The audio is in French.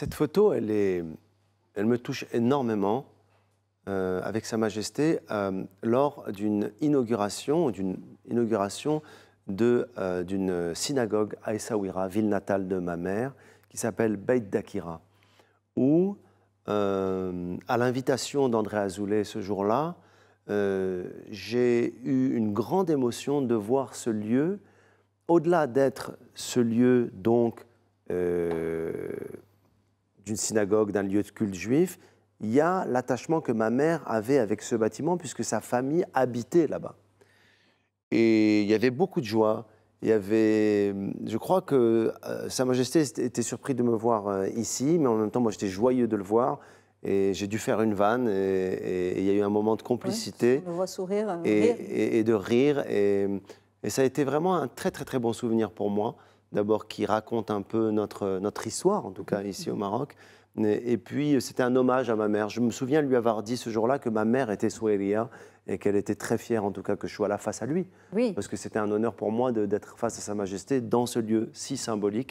Cette photo, elle, me touche énormément euh, avec Sa Majesté euh, lors d'une inauguration, d'une inauguration euh, d'une synagogue à Essaouira, ville natale de ma mère, qui s'appelle Beit Dakira, où, à l'invitation d'André Azoulay ce jour-là, j'ai eu une grande émotion de voir ce lieu, au-delà d'être ce lieu donc d'une synagogue, d'un lieu de culte juif, il y a l'attachement que ma mère avait avec ce bâtiment puisque sa famille habitait là-bas. Et il y avait beaucoup de joie. Il y avait, je crois que euh, Sa Majesté était surpris de me voir euh, ici, mais en même temps, moi, j'étais joyeux de le voir. Et j'ai dû faire une vanne, et, il y a eu un moment de complicité. et de rire. Et, ça a été vraiment un très, très, très bon souvenir pour moi d'abord qui raconte un peu notre, notre histoire, en tout cas ici au Maroc. Et, puis c'était un hommage à ma mère. Je me souviens lui avoir dit ce jour-là que ma mère était Souélia et qu'elle était très fière en tout cas que je sois là face à lui. Parce que c'était un honneur pour moi d'être face à Sa Majesté dans ce lieu si symbolique